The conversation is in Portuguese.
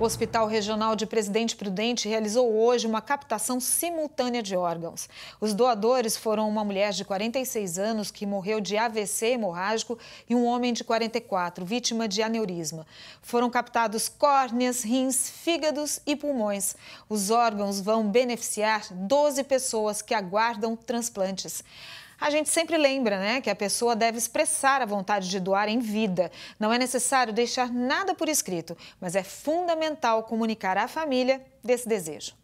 O Hospital Regional de Presidente Prudente realizou hoje uma captação simultânea de órgãos. Os doadores foram uma mulher de 46 anos que morreu de AVC hemorrágico e um homem de 44, vítima de aneurisma. Foram captados córneas, rins, fígados e pulmões. Os órgãos vão beneficiar 12 pessoas que aguardam transplantes. A gente sempre lembra né, que a pessoa deve expressar a vontade de doar em vida. Não é necessário deixar nada por escrito, mas é fundamental comunicar à família desse desejo.